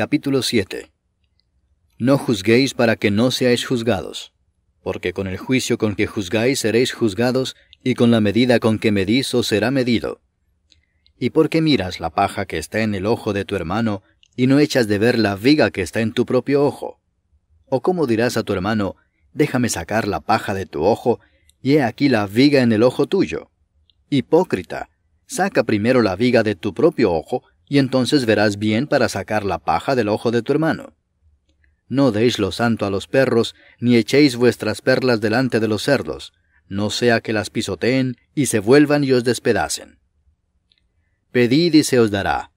Capítulo 7 No juzguéis para que no seáis juzgados, porque con el juicio con que juzgáis seréis juzgados, y con la medida con que medís os será medido. ¿Y por qué miras la paja que está en el ojo de tu hermano, y no echas de ver la viga que está en tu propio ojo? ¿O cómo dirás a tu hermano, déjame sacar la paja de tu ojo, y he aquí la viga en el ojo tuyo? Hipócrita, saca primero la viga de tu propio ojo, y entonces verás bien para sacar la paja del ojo de tu hermano. No deis lo santo a los perros, ni echéis vuestras perlas delante de los cerdos, no sea que las pisoteen y se vuelvan y os despedacen. Pedid y se os dará,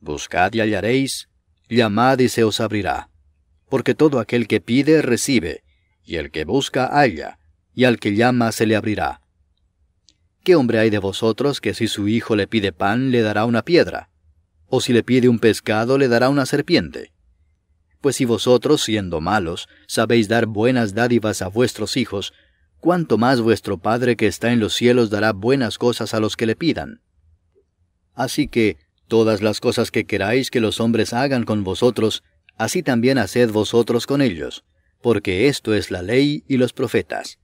buscad y hallaréis, llamad y se os abrirá. Porque todo aquel que pide recibe, y el que busca halla, y al que llama se le abrirá. ¿Qué hombre hay de vosotros que si su hijo le pide pan le dará una piedra? o si le pide un pescado le dará una serpiente. Pues si vosotros, siendo malos, sabéis dar buenas dádivas a vuestros hijos, cuánto más vuestro Padre que está en los cielos dará buenas cosas a los que le pidan. Así que, todas las cosas que queráis que los hombres hagan con vosotros, así también haced vosotros con ellos, porque esto es la ley y los profetas.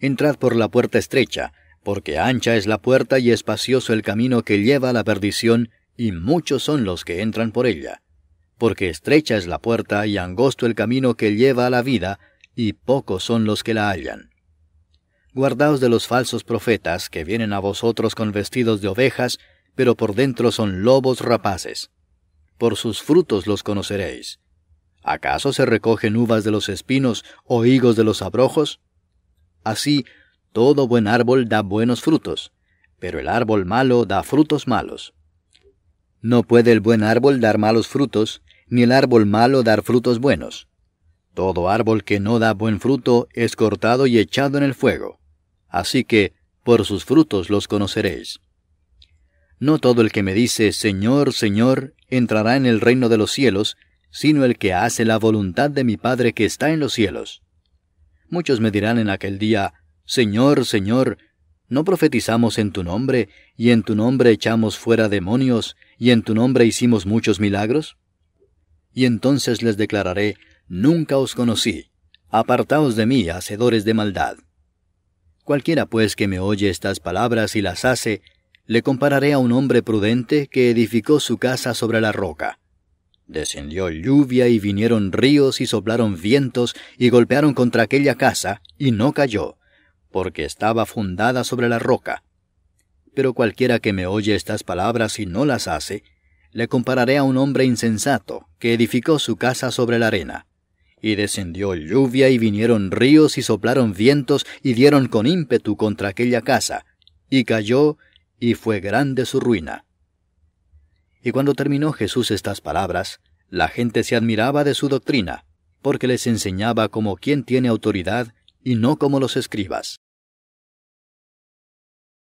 Entrad por la puerta estrecha, porque ancha es la puerta y espacioso el camino que lleva a la perdición, y muchos son los que entran por ella. Porque estrecha es la puerta y angosto el camino que lleva a la vida, y pocos son los que la hallan. Guardaos de los falsos profetas que vienen a vosotros con vestidos de ovejas, pero por dentro son lobos rapaces. Por sus frutos los conoceréis. ¿Acaso se recogen uvas de los espinos o higos de los abrojos? Así, todo buen árbol da buenos frutos, pero el árbol malo da frutos malos. No puede el buen árbol dar malos frutos, ni el árbol malo dar frutos buenos. Todo árbol que no da buen fruto es cortado y echado en el fuego. Así que, por sus frutos los conoceréis. No todo el que me dice, Señor, Señor, entrará en el reino de los cielos, sino el que hace la voluntad de mi Padre que está en los cielos. Muchos me dirán en aquel día, Señor, Señor, ¿No profetizamos en tu nombre, y en tu nombre echamos fuera demonios, y en tu nombre hicimos muchos milagros? Y entonces les declararé, Nunca os conocí, apartaos de mí, hacedores de maldad. Cualquiera pues que me oye estas palabras y las hace, le compararé a un hombre prudente que edificó su casa sobre la roca. Descendió lluvia y vinieron ríos y soplaron vientos y golpearon contra aquella casa, y no cayó, porque estaba fundada sobre la roca. Pero cualquiera que me oye estas palabras y no las hace, le compararé a un hombre insensato que edificó su casa sobre la arena. Y descendió lluvia y vinieron ríos y soplaron vientos y dieron con ímpetu contra aquella casa, y cayó y fue grande su ruina. Y cuando terminó Jesús estas palabras, la gente se admiraba de su doctrina, porque les enseñaba como quien tiene autoridad y no como los escribas.